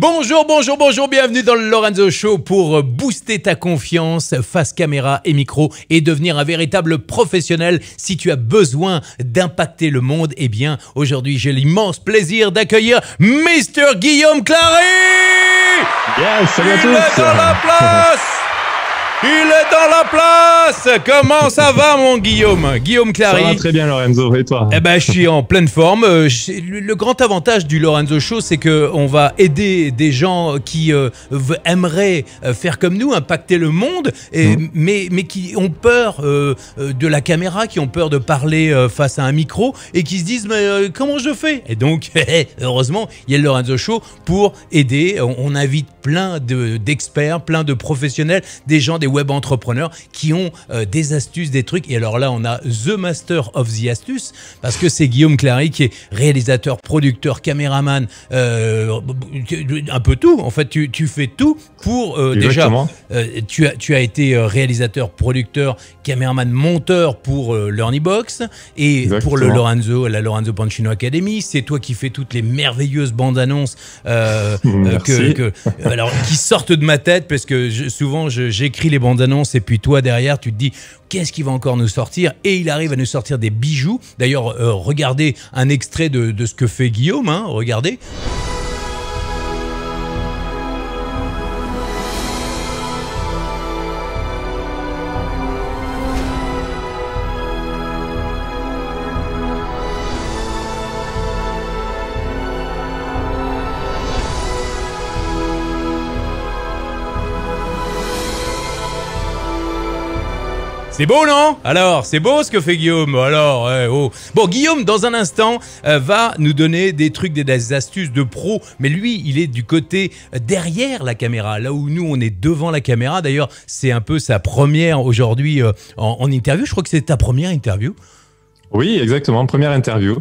Bonjour, bonjour, bonjour, bienvenue dans le Lorenzo Show pour euh, booster ta confiance face caméra et micro et devenir un véritable professionnel. Si tu as besoin d'impacter le monde, eh bien aujourd'hui j'ai l'immense plaisir d'accueillir Mr Guillaume Clary. Yes, salut à tous. Il Il est dans la place Comment ça va mon Guillaume Guillaume Clary Ça va très bien Lorenzo, et toi Eh ben je suis en pleine forme. Euh, le grand avantage du Lorenzo Show, c'est que on va aider des gens qui euh, aimeraient euh, faire comme nous, impacter le monde, et, mmh. mais, mais qui ont peur de la caméra, qui ont peur de parler face à un micro, et qui se disent mais comment je fais Et donc eh, heureusement, il y a le Lorenzo Show pour aider. On, invite plein d'experts, plein de professionnels, des gens, des web entrepreneurs qui ont euh, des astuces, des trucs. Et alors là, on a The Master of the Astuces, parce que c'est Guillaume Clary qui est réalisateur, producteur, caméraman, euh, un peu tout. En fait, tu, tu fais tout pour euh, déjà. tu, as, tu as été réalisateur, producteur, caméraman, monteur pour LearnyBox et pour le Lorenzo, la Lorenzo Pancino Academy. C'est toi qui fais toutes les merveilleuses bandes annonces que, alors, qui sortent de ma tête parce que je, souvent j'écris les bande-annonce et puis toi derrière, tu te dis qu'est-ce qu'il va encore nous sortir Et il arrive à nous sortir des bijoux. D'ailleurs, euh, regardez un extrait de, de, ce que fait Guillaume. Hein, regardez. C'est beau, non Alors, c'est beau ce que fait Guillaume. Alors, oh. Bon, Guillaume, dans un instant, euh, va nous donner des trucs, des, astuces de pro. Mais lui, il est du côté euh, derrière la caméra, là où nous, on est devant la caméra. D'ailleurs, c'est un peu sa première aujourd'hui euh, en, interview. Je crois que c'est ta première interview. Oui, exactement, première interview.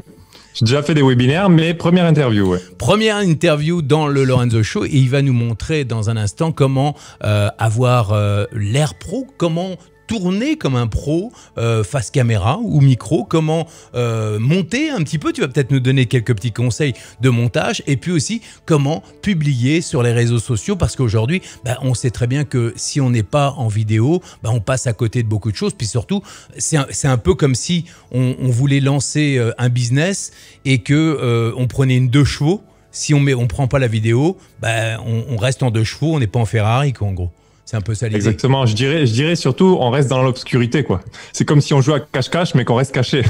J'ai déjà fait des webinaires, mais première interview. Première interview dans le Lorenzo Show et il va nous montrer dans un instant comment avoir l'air pro, comment tourner comme un pro euh, face caméra ou micro, comment euh, monter un petit peu. Tu vas peut-être nous donner quelques petits conseils de montage et puis aussi comment publier sur les réseaux sociaux parce qu'aujourd'hui, bah, on sait très bien que si on n'est pas en vidéo, bah, on passe à côté de beaucoup de choses. Puis surtout, c'est un, peu comme si on, voulait lancer euh, un business et que on prenait une deux chevaux. Si on ne prend pas la vidéo, bah, on, on, reste en deux chevaux, on n'est pas en Ferrari, quoi, en gros. C'est un peu ça Exactement. Je dirais, je dirais surtout, on reste dans l'obscurité, quoi. C'est comme si on jouait à cache-cache, mais qu'on reste caché.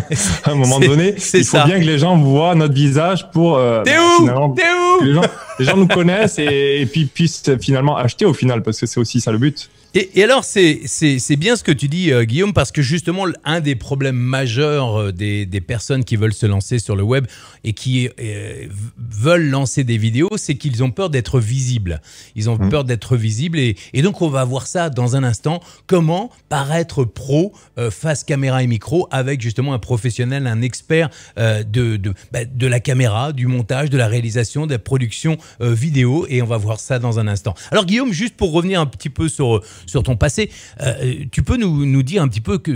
à un moment donné, il faut bien que les gens voient notre visage pour. Euh, bah, T'es où T'es où les gens nous connaissent et, puis puissent finalement acheter au final, parce que c'est aussi ça le but. Et, alors, c'est, c'est, bien ce que tu dis, euh, Guillaume, parce que justement, un des problèmes majeurs euh, des, des, personnes qui veulent se lancer sur le web et qui euh, veulent lancer des vidéos, c'est qu'ils ont peur d'être visibles. Ils ont mmh. peur d'être visibles. Et, donc, on va voir ça dans un instant. Comment paraître pro face caméra et micro avec justement un professionnel, un expert de, de, bah, de la caméra, du montage, de la réalisation, de la production euh, vidéo et on va voir ça dans un instant. Alors Guillaume, juste pour revenir un petit peu sur, sur ton passé, euh, tu peux nous, dire un petit peu que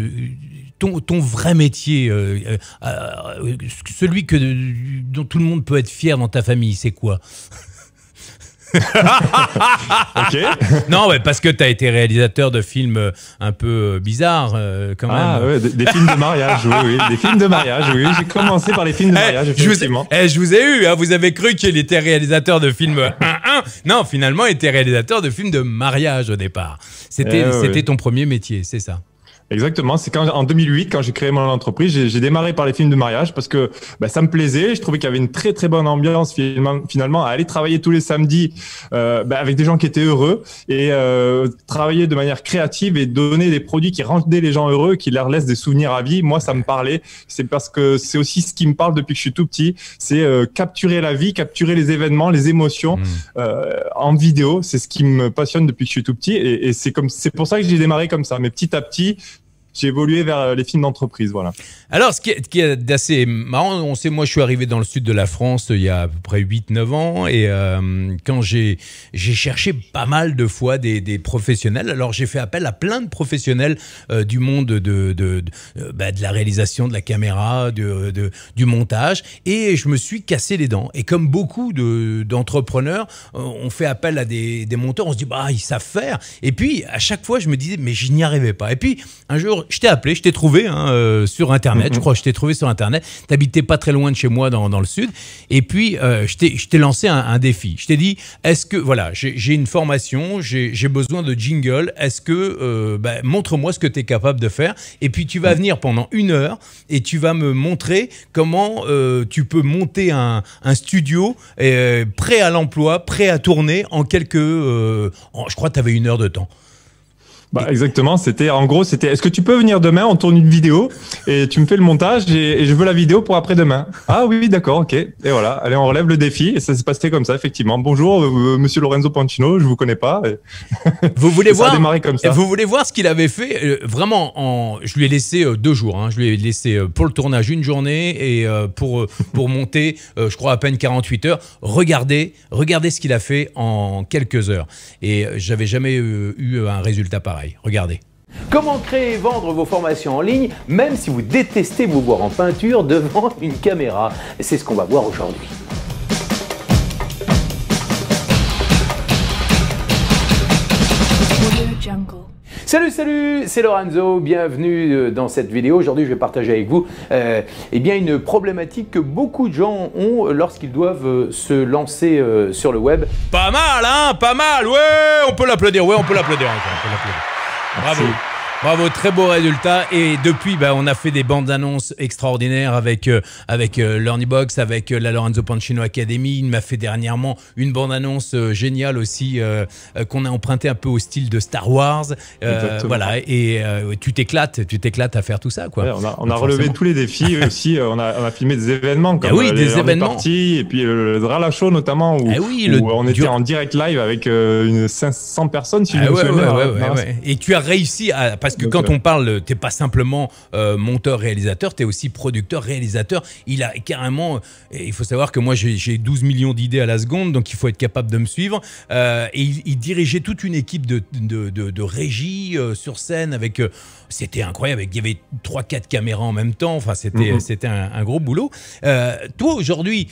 ton, vrai métier, euh, celui que, dont tout le monde peut être fier dans ta famille, c'est quoi Non, parce que tu as été réalisateur de films euh, un peu euh, bizarres, euh, quand ah, des, films de mariage, oui, Des films de mariage, J'ai commencé par les films de eh, mariage, Je vous ai, eh, vous eu, hein, vous avez cru qu'il était réalisateur de films non, finalement, il était réalisateur de films de mariage au départ. C'était eh, ton premier métier, c'est ça Exactement, c'est quand en 2008, quand j'ai créé mon entreprise, j'ai démarré par les films de mariage parce que bah, ça me plaisait. Je trouvais qu'il y avait une très très bonne ambiance finalement, à aller travailler tous les samedis euh, bah, avec des gens qui étaient heureux et euh, travailler de manière créative et donner des produits qui rendaient les gens heureux, qui leur laissent des souvenirs à vie. Moi, ça me parlait. C'est parce que c'est aussi ce qui me parle depuis que je suis tout petit. C'est euh, capturer la vie, capturer les événements, les émotions mmh. euh, en vidéo. C'est ce qui me passionne depuis que je suis tout petit et, et c'est comme c'est pour ça que j'ai démarré comme ça. Mais petit à petit j'ai évolué vers euh, les films d'entreprise, voilà. Alors, ce qui est, qui est, assez marrant, on sait, moi, je suis arrivé dans le sud de la France euh, il y a à peu près 8-9 ans, et euh, quand j'ai cherché pas mal de fois des, des professionnels, alors j'ai fait appel à plein de professionnels du monde de, de, bah, de, la réalisation, de la caméra, de, du montage, et je me suis cassé les dents. Et comme beaucoup d'entrepreneurs, on fait appel à des, des monteurs, on se dit, bah, ils savent faire. Et puis, à chaque fois, je me disais, mais je n'y arrivais pas. Et puis, un jour, je t'ai appelé, je t'ai trouvé hein, euh, sur Internet. Je mhm. crois que je t'ai trouvé sur Internet. T'habitais pas très loin de chez moi dans, dans le sud. Et puis, euh, je t'ai lancé un, défi. Je t'ai dit, est-ce que, voilà, j'ai une formation, j'ai besoin de jingle. Est-ce que, euh, ben, montre-moi ce que tu es capable de faire. Et puis, tu vas venir pendant une heure et tu vas me montrer comment tu peux monter un, un studio prêt à l'emploi, prêt à tourner en quelques. je crois que tu avais une heure de temps. Bah, exactement, c'était en gros, c'était est-ce que tu peux venir demain On tourne une vidéo et tu me fais le montage et, je veux la vidéo pour après-demain. Ah oui, d'accord, ok. Et voilà, allez, on relève le défi et ça s'est passé comme ça, effectivement. Bonjour, euh, euh, monsieur Lorenzo Pantino, je vous connais pas. Vous voulez voir ça. Vous voulez voir ce qu'il avait fait euh, Vraiment, en... je lui ai laissé deux jours. Hein. Je lui ai laissé pour le tournage une journée et pour, pour monter, je crois, à peine 48 heures. Regardez, regardez ce qu'il a fait en quelques heures. Et j'avais jamais eu un résultat pareil. Regardez. Comment créer et vendre vos formations en ligne, même si vous détestez vous voir en peinture devant une caméra C'est ce qu'on va voir aujourd'hui. Salut, salut, c'est Lorenzo, bienvenue euh, dans cette vidéo. Aujourd'hui, je vais partager avec vous euh, eh bien, une problématique que beaucoup de gens ont lorsqu'ils doivent euh, se lancer euh, sur le web. Pas mal, hein Pas mal, ouais On peut l'applaudir, ouais, on peut l'applaudir on peut l'applaudir. Bravo. Bravo, très beau résultat. Et depuis, bah, on a fait des bandes annonces extraordinaires avec euh, avec euh, Box, avec euh, la Lorenzo Pancino Academy. Il m'a fait dernièrement une bande annonce géniale aussi qu'on a emprunté un peu au style de Star Wars. voilà. Et tu t'éclates, tu t'éclates à faire tout ça, quoi. on a, relevé tous les défis aussi. on, a, filmé des événements comme ah oui, des événements. et puis le Drala Show notamment où, ah on était en direct live avec une 500 personnes. Si Et tu as réussi à parce que quand on parle, n'es euh, pas simplement euh, monteur-réalisateur, tu es aussi producteur-réalisateur. Il a carrément. Euh, il faut savoir que moi, j'ai 12 millions d'idées à la seconde, donc il faut être capable de me suivre. et il, dirigeait toute une équipe de, de, de, régie sur scène avec. c'était incroyable. Il y avait 3-4 caméras en même temps. Enfin, c'était mm-hmm. c'était un, gros boulot. toi, aujourd'hui,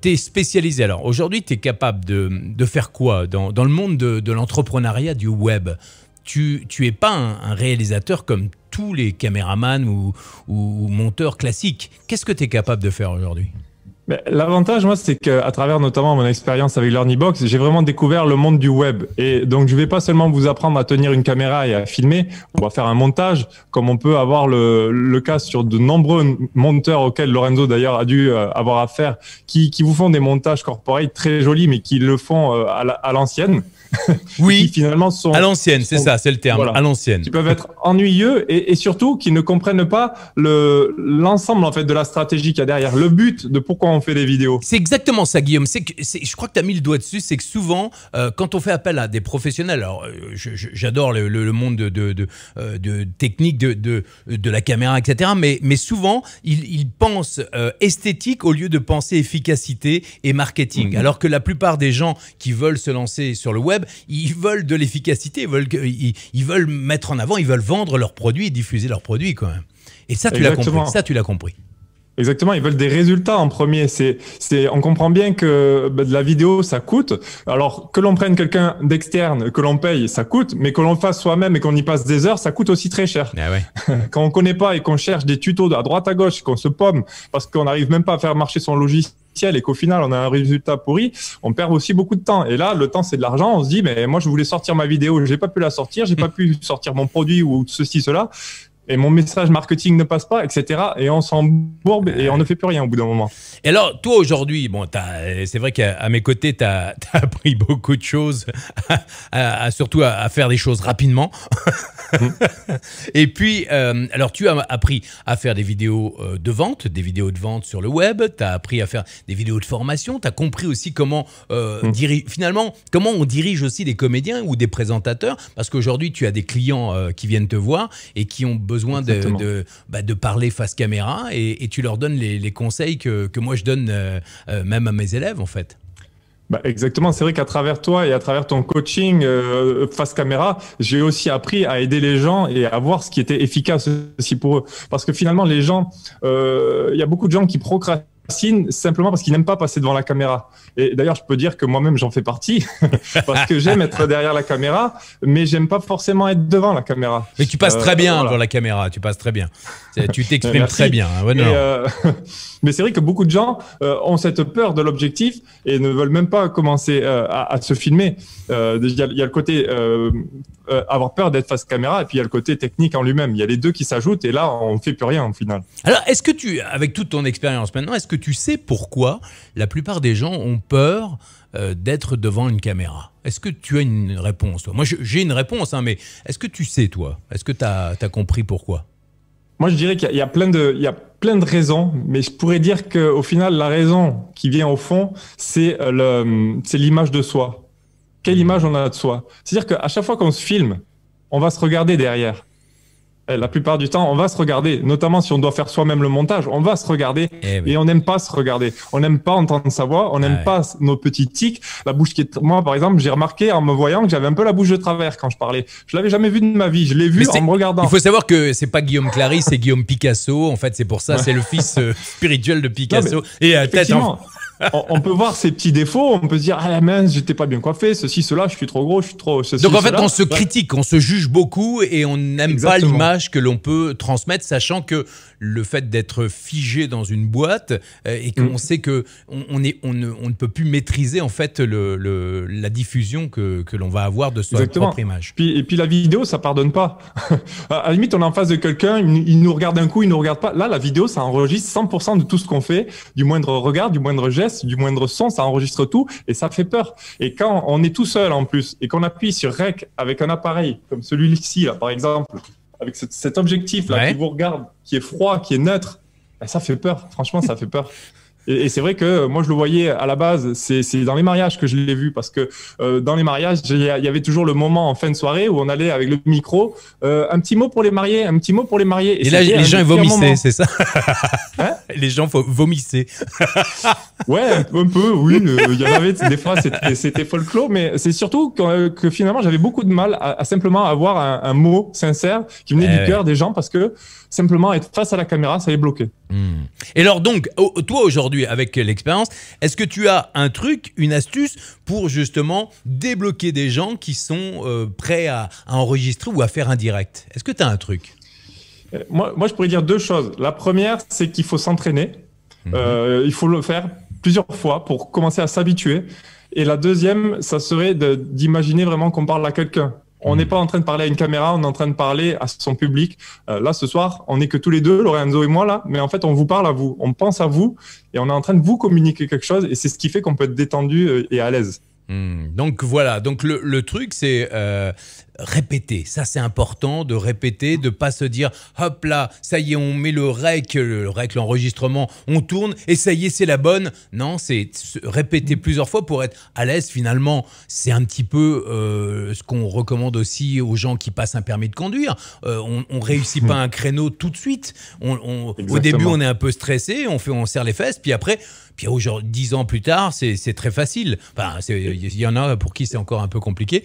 tu es spécialisé. Alors, aujourd'hui, tu es capable de, faire quoi dans, dans, le monde de l'entrepreneuriat du web tu, tu es pas un, réalisateur comme tous les caméramans ou, monteurs classiques. Qu'est-ce que tu es capable de faire aujourd'hui L'avantage, moi, c'est qu'à travers notamment mon expérience avec Learnybox, j'ai vraiment découvert le monde du web. Et donc, je ne vais pas seulement vous apprendre à tenir une caméra et à filmer ou à faire un montage, comme on peut avoir le, cas sur de nombreux monteurs auxquels Lorenzo d'ailleurs a dû euh, avoir affaire, qui, vous font des montages corporels très jolis, mais qui le font euh, à l'ancienne. Oui. finalement sont. À l'ancienne, c'est ça, c'est le terme. À l'ancienne. Qui peuvent être ennuyeux et, surtout qui ne comprennent pas le, l'ensemble, en fait, de la stratégie qu'il y a derrière, le but de pourquoi on fait des vidéos. C'est exactement ça, Guillaume. C'est que, je crois que tu as mis le doigt dessus. C'est que souvent, euh, quand on fait appel à des professionnels, alors euh, j'adore le, monde de, de, de, euh, de technique de, la caméra, etc. Mais, mais souvent, ils, pensent esthétique au lieu de penser efficacité et marketing. Mm-hmm. Alors que la plupart des gens qui veulent se lancer sur le web, ils veulent de l'efficacité, ils veulent, ils, veulent mettre en avant, ils veulent vendre leurs produits diffuser leurs produits quand même. Et ça, tu l'as compris. Ça, tu l'as compris. Exactement, ils veulent des résultats en premier. C'est, c'est, on comprend bien que bah, de la vidéo, ça coûte. Alors que l'on prenne quelqu'un d'externe, que l'on paye, ça coûte, mais que l'on fasse soi-même et qu'on y passe des heures, ça coûte aussi très cher. Ah quand on connaît pas et qu'on cherche des tutos à droite à gauche, qu'on se pomme parce qu'on n'arrive même pas à faire marcher son logiciel et qu'au final on a un résultat pourri, on perd aussi beaucoup de temps. Et là, le temps c'est de l'argent. On se dit, mais moi je voulais sortir ma vidéo, je n'ai pas pu la sortir, j'ai pas hmm. pu sortir mon produit ou ceci, cela et mon message marketing ne passe pas, etc. Et on s'embourbe et on ne fait plus rien au bout d'un moment. Et alors, toi aujourd'hui, bon, euh, c'est vrai qu'à mes côtés, tu as, appris beaucoup de choses, surtout à, faire des choses rapidement. et puis, euh, alors tu as appris à faire des vidéos euh, de vente, des vidéos de vente sur le web, tu as appris à faire des vidéos de formation, tu as compris aussi comment, mmh. finalement, comment on dirige aussi des comédiens ou des présentateurs, parce qu'aujourd'hui, tu as des clients qui viennent te voir et qui ont besoin besoin de, bah, de, parler face caméra et, tu leur donnes les, conseils que, que, moi je donne euh, euh, même à mes élèves en fait. Bah, exactement, c'est vrai qu'à travers toi et à travers ton coaching euh, face caméra, j'ai aussi appris à aider les gens et à voir ce qui était efficace aussi pour eux. Parce que finalement, les gens, il y a beaucoup de gens qui procrastinent simplement parce qu'il n'aime pas passer devant la caméra. Et d'ailleurs, je peux dire que moi-même, j'en fais partie, parce que j'aime être derrière la caméra, mais j'aime pas forcément être devant la caméra. Mais tu passes très euh, bien devant la caméra, tu passes très bien. Tu t'exprimes très bien. Hein, euh, mais c'est vrai que beaucoup de gens euh, ont cette peur de l'objectif et ne veulent même pas commencer à, se filmer. Il y, a le côté euh, avoir peur d'être face caméra et puis il y a le côté technique en lui-même. Il y a les deux qui s'ajoutent et là, on ne fait plus rien au final. Alors, est-ce que tu, avec toute ton expérience maintenant, est-ce que tu sais pourquoi la plupart des gens ont peur euh, d'être devant une caméra Est-ce que tu as une réponse Moi, j'ai une réponse, hein, mais est-ce que tu sais, toi Est-ce que tu as, compris pourquoi moi, je dirais qu'il y, plein de, il y a plein de raisons, mais je pourrais dire qu'au final, la raison qui vient au fond, c'est euh, l'image de soi quelle image on a de soi. C'est-à-dire qu'à chaque fois qu'on se filme, on va se regarder derrière. la plupart du temps, on va se regarder, notamment si on doit faire soi-même le montage, on va se regarder eh et on n'aime pas se regarder. On n'aime pas entendre sa voix, on n'aime pas nos petits tics, la bouche qui est. Moi, par exemple, j'ai remarqué en me voyant que j'avais un peu la bouche de travers quand je parlais. Je l'avais jamais vu de ma vie, je l'ai vu en me regardant. Il faut savoir que c'est pas Guillaume Clary, c'est Guillaume Picasso. En fait, c'est pour ça, c'est le fils euh, spirituel de Picasso et à euh, tête. En on, peut voir ses petits défauts, on peut se dire ah mince, j'étais pas bien coiffé, ceci cela, je suis trop gros, je suis trop ceci, Donc en fait, on se critique, on se juge beaucoup et on n'aime pas l'image que l'on peut transmettre sachant que le fait d'être figé dans une boîte euh, et qu'on mm. sait que on, ne, peut plus maîtriser en fait la diffusion que, l'on va avoir de son propre image. et puis la vidéo, ça pardonne pas. à la limite, on est en face de quelqu'un, il nous regarde un coup, il nous regarde pas. Là, la vidéo, ça enregistre 100% de tout ce qu'on fait, du moindre regard, du moindre geste, du moindre son, ça enregistre tout et ça fait peur. Et quand on est tout seul en plus et qu'on appuie sur REC avec un appareil comme celui-ci par exemple, avec cet objectif là qui vous regarde, qui est froid, qui est neutre, ben, ça fait peur. Franchement, ça fait peur. Et, c'est vrai que euh, moi, je le voyais à la base, c'est dans les mariages que je l'ai vu, parce que euh, dans les mariages, il y avait toujours le moment en fin de soirée où on allait avec le micro, euh, un petit mot pour les mariés, un petit mot pour les mariés. Et, là, les gens vomissaient, c'est ça hein? les gens vomissaient. ouais, un peu, oui. Euh, il y avait des fois, c'était folklore, mais c'est surtout euh, que, finalement, j'avais beaucoup de mal à, simplement avoir un, mot sincère qui venait eh du cœur des gens parce que simplement être face à la caméra, ça les bloquait. Hmm. Et alors donc, oh, toi aujourd'hui, avec l'expérience, est-ce que tu as un truc, une astuce pour justement débloquer des gens qui sont euh, prêts à, à enregistrer ou à faire un direct Est-ce que tu as un truc euh, moi, moi, je pourrais dire deux choses. La première, c'est qu'il faut s'entraîner. Mhm. Euh, il faut le faire plusieurs fois pour commencer à s'habituer. Et la deuxième, ça serait d'imaginer vraiment qu'on parle à quelqu'un. On n'est mhm. pas en train de parler à une caméra, on est en train de parler à son public. Euh, là, ce soir, on n'est que tous les deux, Lorenzo et moi, là, mais en fait, on vous parle à vous, on pense à vous, et on est en train de vous communiquer quelque chose, et c'est ce qui fait qu'on peut être détendu et à l'aise. Hmm. Donc voilà, donc le, le truc, c'est répéter. Ça, c'est important de répéter, de pas se dire hop là, ça y est, on met le rec, le rec, l'enregistrement, on tourne et ça y est, c'est la bonne. Non, c'est répéter plusieurs fois pour être à l'aise finalement. C'est un petit peu euh, ce qu'on recommande aussi aux gens qui passent un permis de conduire. Euh, on, ne réussit pas un créneau tout de suite. au début, on est un peu stressé, on fait, on serre les fesses, puis après, puis aujourd'hui, dix ans plus tard, c'est très facile. Enfin, il y en a pour qui c'est encore un peu compliqué.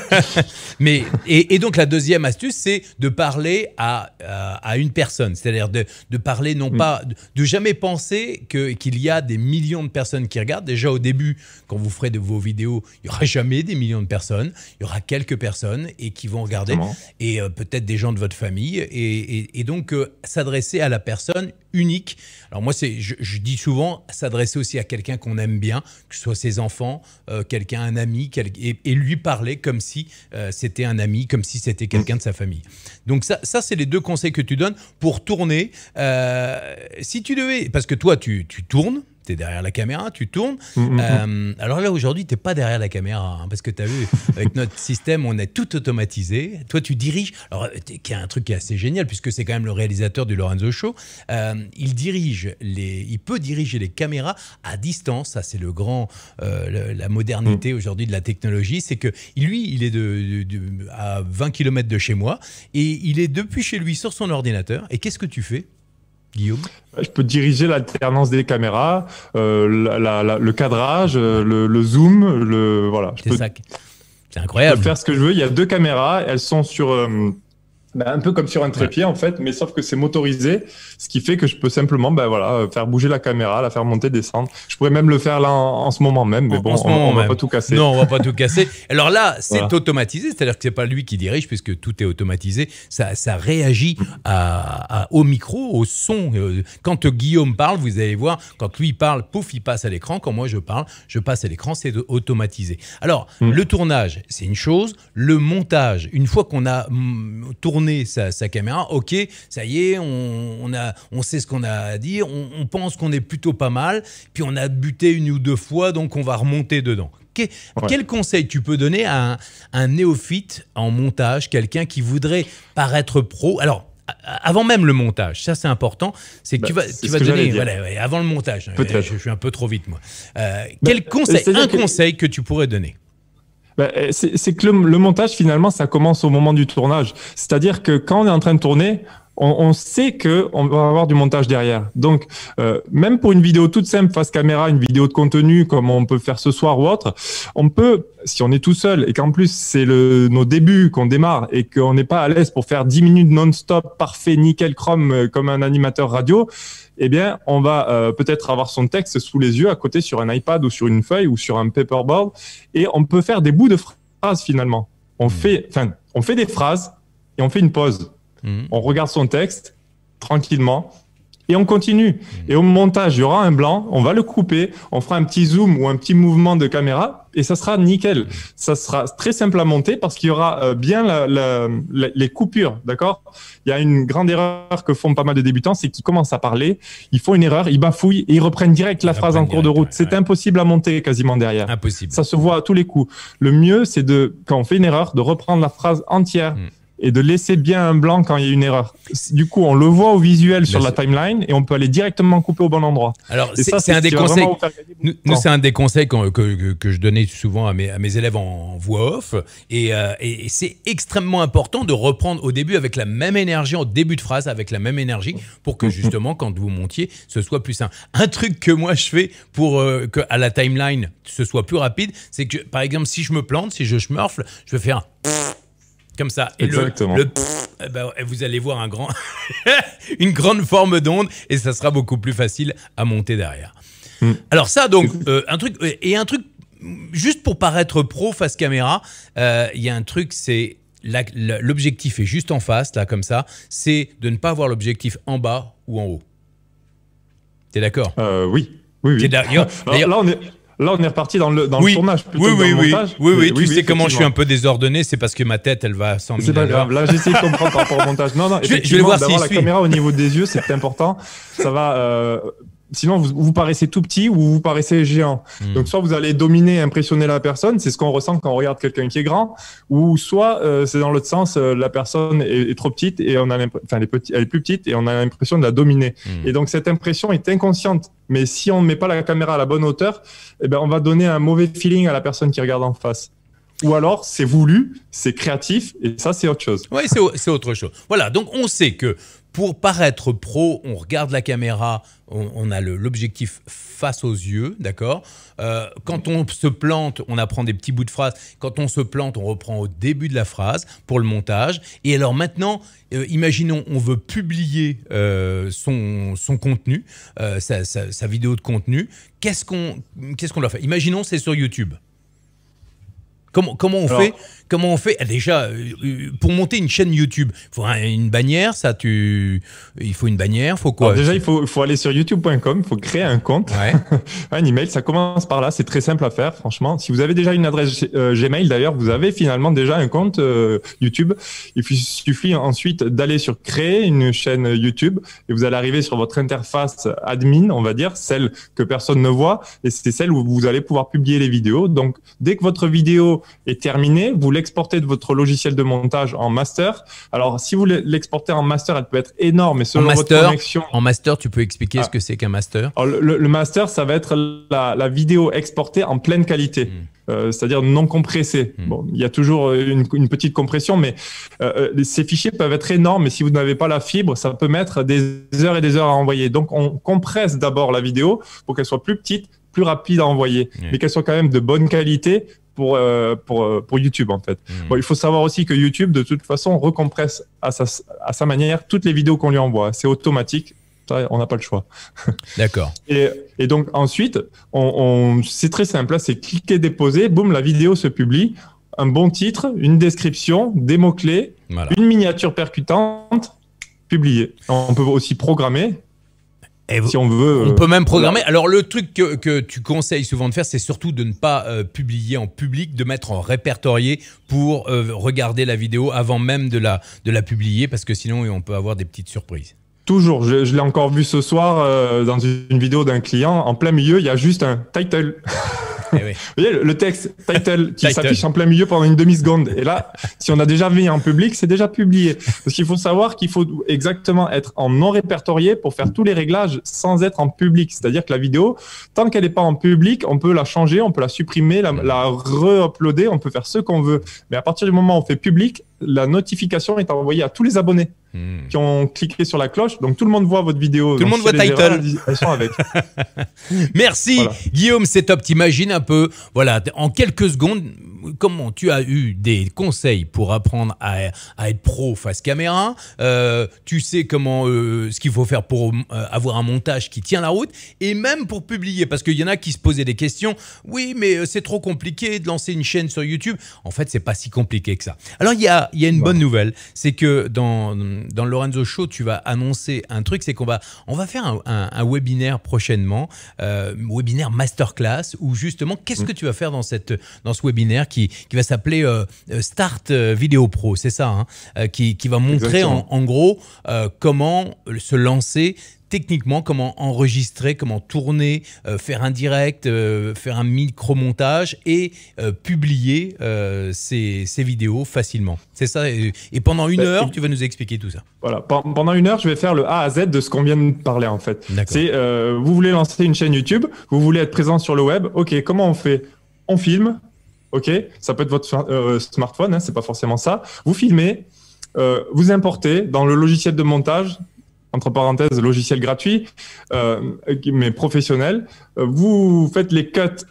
et, donc la deuxième astuce, c'est de parler à, euh, une personne, c'est-à-dire de, parler non mm. pas, de, jamais penser qu'il y a des millions de personnes qui regardent. Déjà au début, quand vous ferez de vos vidéos, il n'y aura jamais des millions de personnes, il y aura quelques personnes et qui vont regarder, et euh, peut-être des gens de votre famille, et, donc euh, s'adresser à la personne unique. Alors moi, c'est, je, dis souvent, s'adresser aussi à quelqu'un qu'on aime bien, que ce soit ses enfants, euh, quelqu'un, un ami, et, lui parler comme si euh, c'était un ami, comme si c'était quelqu'un de sa famille. Donc ça, ça c'est les deux conseils que tu donnes pour tourner. Euh, si tu devais, parce que toi, tu tournes, tu es derrière la caméra, tu tournes. Mm, mm, mm. Euh, alors là, aujourd'hui, tu n'es pas derrière la caméra, hein, parce que tu as vu, avec notre système, on est tout automatisé. Toi, tu diriges. Alors, euh, qui a un truc qui est assez génial, puisque c'est quand même le réalisateur du Lorenzo Show. Euh, il dirige les, il peut diriger les caméras à distance. Ça, c'est le grand, la modernité aujourd'hui de la technologie. C'est que lui, il est de, à 20 km de chez moi, et il est depuis chez lui sur son ordinateur. Et qu'est-ce que tu fais Guillaume euh, Je peux diriger l'alternance des caméras, euh, la, la, le cadrage, euh, le, le, zoom, le voilà. C'est incroyable. Je peux faire ce que je veux. Il y a deux caméras, elles sont sur. Euh, bah, un peu comme sur un trépied en fait, mais sauf que c'est motorisé, ce qui fait que je peux simplement bah, voilà, euh, faire bouger la caméra, la faire monter, descendre. Je pourrais même le faire là en, ce moment même, mais bon, on, ne va pas tout casser. Non, on va pas tout casser. Alors là, c'est automatisé, c'est-à-dire que c'est pas lui qui dirige puisque tout est automatisé. Ça, ça réagit à, au micro, au son. Euh, quand Guillaume parle, vous allez voir, quand lui parle, pouf, il passe à l'écran. Quand moi je parle, je passe à l'écran, c'est automatisé. Alors, hmm. le tournage, c'est une chose. Le montage, une fois qu'on a mm, tourné sa, caméra. Ok, ça y est, on, sait ce qu'on a à dire, on, pense qu'on est plutôt pas mal, puis on a buté une ou deux fois, donc on va remonter dedans. Quel conseil tu peux donner à un, néophyte en montage, quelqu'un qui voudrait paraître pro Alors, avant même le montage, ça c'est important, c'est que bah, tu vas, tu donner, avant le montage, hein, je, suis un peu trop vite moi. Euh, bah, quel conseil, un conseil que tu pourrais donner bah, euh, c'est que le, le, montage, finalement, ça commence au moment du tournage. C'est-à-dire que quand on est en train de tourner, on, sait que on va avoir du montage derrière. Donc, euh, même pour une vidéo toute simple face caméra, une vidéo de contenu comme on peut faire ce soir ou autre, on peut, si on est tout seul et qu'en plus c'est le nos débuts qu'on démarre et qu'on n'est pas à l'aise pour faire 10 minutes non-stop, parfait, nickel chrome euh, comme un animateur radio, eh bien, on va euh, peut-être avoir son texte sous les yeux à côté sur un iPad ou sur une feuille ou sur un paperboard et on peut faire des bouts de phrases finalement. On mmh. fait, enfin, on fait des phrases et on fait une pause. Mhm. on regarde son texte tranquillement et on continue. Mhm. Et au montage, il y aura un blanc, on va le couper, on fera un petit zoom ou un petit mouvement de caméra et ça sera nickel. Mhm. Ça sera très simple à monter parce qu'il y aura euh, bien les coupures, d'accord Il y a une grande erreur que font pas mal de débutants, c'est qu'ils commencent à parler, ils font une erreur, ils bafouillent et ils reprennent direct la phrase en cours de route. c'est impossible à monter quasiment derrière. Impossible. Ça se voit à tous les coups. Le mieux, c'est de, quand on fait une erreur, de reprendre la phrase entière et de laisser bien un blanc quand il y a une erreur. Du coup, on le voit au visuel sur la timeline et on peut aller directement couper au bon endroit. Alors, c'est un, des conseils. c'est un des conseils que, que, je donnais souvent à mes, à mes élèves en, voix off. Euh, et, et, c'est extrêmement important de reprendre au début avec la même énergie, en début de phrase, avec la même énergie, pour que mm-hmm. justement, quand vous montiez, ce soit plus simple. Un truc que moi je fais pour euh, que à la timeline, ce soit plus rapide, c'est que, par exemple, si je me plante, si je schmurfle, je vais faire un comme ça. Exactement. Eh ben, eh, vous allez voir un grand une grande forme d'onde et ça sera beaucoup plus facile à monter derrière. Hmm. Alors ça, donc, euh, un truc, euh, et un truc, juste pour paraître pro face caméra, euh, il y a un truc, c'est l'objectif est juste en face, là, comme ça, c'est de ne pas avoir l'objectif en bas ou en haut. T'es d'accord Oui. Oui, oui. là, on est, Là, on est reparti dans le, dans le tournage. Plutôt oui, que oui, dans le montage. oui, oui, oui, oui. Tu sais comment je suis un peu désordonné, c'est parce que ma tête, elle va sans. C'est pas grave. Là, j'essaie de comprendre par rapport au montage. Non, non. Je vais, je vais voir si la caméra au niveau des yeux, c'est important. Ça va. Euh, sinon vous, vous, paraissez tout petit ou vous paraissez géant. Hmm. Donc soit vous allez dominer, impressionner la personne, c'est ce qu'on ressent quand on regarde quelqu'un qui est grand, ou soit euh, c'est dans l'autre sens, euh, la personne est, trop petite et on a enfin elle est plus petite et on a l'impression de la dominer. Hmm. Et donc cette impression est inconsciente. Mais si on ne met pas la caméra à la bonne hauteur, eh ben on va donner un mauvais feeling à la personne qui regarde en face. Ou alors c'est voulu, c'est créatif et ça c'est autre chose. Oui, c'est autre chose. Voilà, donc on sait que pour paraître pro, on regarde la caméra, on, a l'objectif face aux yeux, d'accord euh, Quand on se plante, on apprend des petits bouts de phrase. Quand on se plante, on reprend au début de la phrase pour le montage. Et alors maintenant, euh, imaginons, on veut publier euh, son, son, contenu, sa, vidéo de contenu. Qu'est-ce qu'on qu qu doit faire Imaginons, c'est sur YouTube. Comment, comment on fait Comment on fait Déjà, euh, euh, pour monter une chaîne YouTube, il faut une bannière, ça, tu... il faut une bannière, faut quoi Alors Déjà, il faut, faut aller sur youtube.com, il faut créer un compte, un email, ça commence par là, c'est très simple à faire, franchement. Si vous avez déjà une adresse euh, Gmail, d'ailleurs, vous avez finalement déjà un compte YouTube. Il suffit ensuite d'aller sur créer une chaîne YouTube et vous allez arriver sur votre interface admin, on va dire, celle que personne ne voit, et c'est celle où vous allez pouvoir publier les vidéos. Donc, dès que votre vidéo est terminée, vous voulez Exporter de votre logiciel de montage en master. Alors, si vous l'exportez en master, elle peut être énorme, et selon en master, votre connexion. En master, tu peux expliquer ce ah. que c'est qu'un master le, master, ça va être la, vidéo exportée en pleine qualité. Hmm. Euh, c'est-à-dire non compressée. Hmm. Bon, il y a toujours euh, une, petite compression, mais euh, ces fichiers peuvent être énormes. Et si vous n'avez pas la fibre, ça peut mettre des heures et des heures à envoyer. Donc, on compresse d'abord la vidéo pour qu'elle soit plus petite, plus rapide à envoyer, mais qu'elle soit quand même de bonne qualité pour, euh, pour, euh, pour YouTube en fait. Hmm. il faut savoir aussi que YouTube de toute façon recompresse à sa, à sa manière toutes les vidéos qu'on lui envoie. C'est automatique. on n'a pas le choix. D'accord. et, donc ensuite, on, c'est très simple, c'est cliquer, déposer, boum, la vidéo se publie. Un bon titre, une description, des mots-clés, une miniature percutante, publié. On peut aussi programmer si on veut. On peut même euh, programmer. Alors, le truc que, tu conseilles souvent de faire, c'est surtout de ne pas euh, publier en public, de mettre en répertorié pour euh, regarder la vidéo avant même de de la publier, parce que sinon, on peut avoir des petites surprises. Toujours, je, l'ai encore vu ce soir euh, dans une vidéo d'un client. En plein milieu, il y a juste un title. Eh oui. Vous voyez, le texte title qui s'affiche en plein milieu pendant une demi-seconde. Et là, si on a déjà mis en public, c'est déjà publié. Parce qu'il faut savoir qu'il faut exactement être en non répertorié pour faire tous les réglages sans être en public. C'est-à-dire que la vidéo, tant qu'elle n'est pas en public, on peut la changer, on peut la supprimer, la, la re-uploader, on peut faire ce qu'on veut. Mais à partir du moment où on fait public, la notification est envoyée à tous les abonnés hmm. qui ont cliqué sur la cloche. Donc tout le monde voit votre vidéo. Tout le monde voit Title. Merci Guillaume, c'est top. T'imagines un peu, voilà, en quelques secondes, comment tu as eu des conseils pour apprendre à, être pro face caméra. Euh, tu sais comment euh, ce qu'il faut faire pour euh, avoir un montage qui tient la route et même pour publier parce qu'il y en a qui se posaient des questions. Oui, mais c'est trop compliqué de lancer une chaîne sur YouTube. En fait, c'est pas si compliqué que ça. Alors il y a il y a une bah. bonne nouvelle, c'est que dans, Lorenzo Show, tu vas annoncer un truc, c'est qu'on va, on va faire un, webinaire prochainement, euh, webinaire masterclass, où justement, qu'est-ce mm. que tu vas faire dans, cette, dans ce webinaire qui, va s'appeler euh, euh, Start euh, Video Pro, c'est ça, hein, qui, va montrer en, gros comment se lancer techniquement comment enregistrer, comment tourner, euh, faire un direct, euh, faire un micro-montage et euh, publier ces, vidéos facilement. C'est ça. Et, pendant une bah, heure, tu vas nous expliquer tout ça. Voilà. Pendant une heure, je vais faire le A à Z de ce qu'on vient de parler en fait. C'est vous voulez lancer une chaîne YouTube, vous voulez être présent sur le web. Ok, comment on fait On filme. Ok, ça peut être votre smartphone, hein, c'est pas forcément ça. Vous filmez, vous importez dans le logiciel de montage entre parenthèses, logiciel gratuit, euh, mais professionnel. Euh, vous faites les cuts,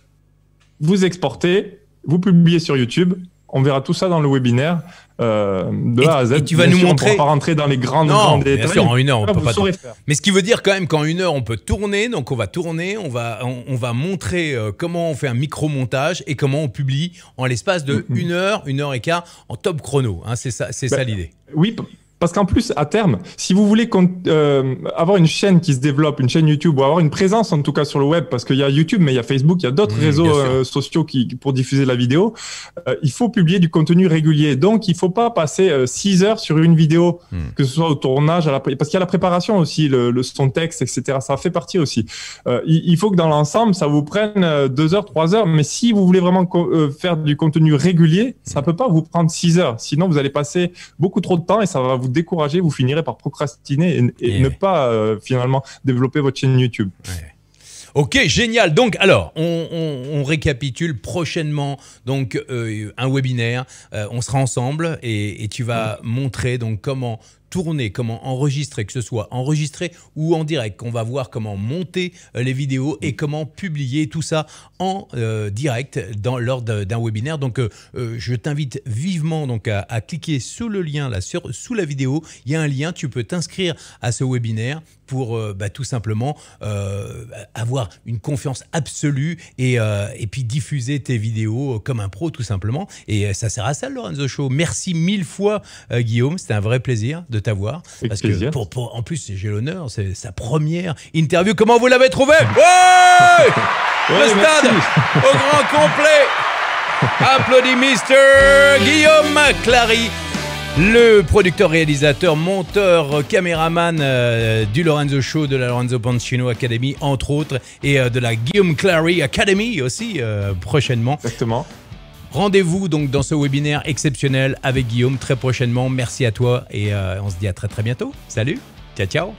vous exportez, vous publiez sur YouTube. On verra tout ça dans le webinaire euh, de A à Z. Et tu vas nous montrer. On ne pas rentrer dans les grandes, non, bien Sûr, en une heure, on ne ah, peut pas. Faire. Mais ce qui veut dire quand même qu'en une heure, on peut tourner. Donc on va tourner, on va, on, va montrer comment on fait un micro montage et comment on publie en l'espace de mm-hmm. une heure, une heure et quart en top chrono. Hein, c'est ça, ça ben, l'idée. Oui, parce qu'en plus, à terme, si vous voulez euh, avoir une chaîne qui se développe, une chaîne YouTube, ou avoir une présence en tout cas sur le web, parce qu'il y a YouTube, mais il y a Facebook, il y a d'autres réseaux euh, sociaux qui, pour diffuser la vidéo, euh, il faut publier du contenu régulier. Donc, il ne faut pas passer 6 heures sur une vidéo, hmm. que ce soit au tournage, à la, parce qu'il y a la préparation aussi, le, son texte, etc. Ça fait partie aussi. Il, faut que dans l'ensemble, ça vous prenne 2 heures, 3 heures, mais si vous voulez vraiment faire du contenu régulier, ça ne hmm. peut pas vous prendre 6 heures. Sinon, vous allez passer beaucoup trop de temps et ça va vous décourager, vous finirez par procrastiner et, ne pas euh, finalement développer votre chaîne YouTube. Ok, génial. Donc, alors, on, récapitule prochainement. Donc, euh, un webinaire. Euh, on sera ensemble et, tu vas montrer donc comment tourner, comment enregistrer, que ce soit enregistré ou en direct, On va voir comment monter euh, les vidéos et comment publier tout ça en euh, direct lors d'un webinaire. Donc euh, je t'invite vivement donc, à, cliquer sous le lien, là, sur, sous la vidéo, il y a un lien, tu peux t'inscrire à ce webinaire pour bah, tout simplement avoir une confiance absolue et, puis diffuser tes vidéos comme un pro tout simplement. Et ça sert à ça, Lorenzo Show. Merci mille fois, Guillaume. C'était un vrai plaisir de t'avoir. Parce que pour, en plus, j'ai l'honneur, c'est sa première interview. Comment vous l'avez trouvé Le stade au grand complet Applaudis Mr. Guillaume Clary le producteur, réalisateur, monteur, caméraman euh, du Lorenzo Show, de la Lorenzo Pancino Academy, entre autres, et euh, de la Guillaume Clary Academy aussi, euh, prochainement. Exactement. Rendez-vous donc dans ce webinaire exceptionnel avec Guillaume très prochainement. Merci à toi et euh, on se dit à très très bientôt. Salut, ciao ciao.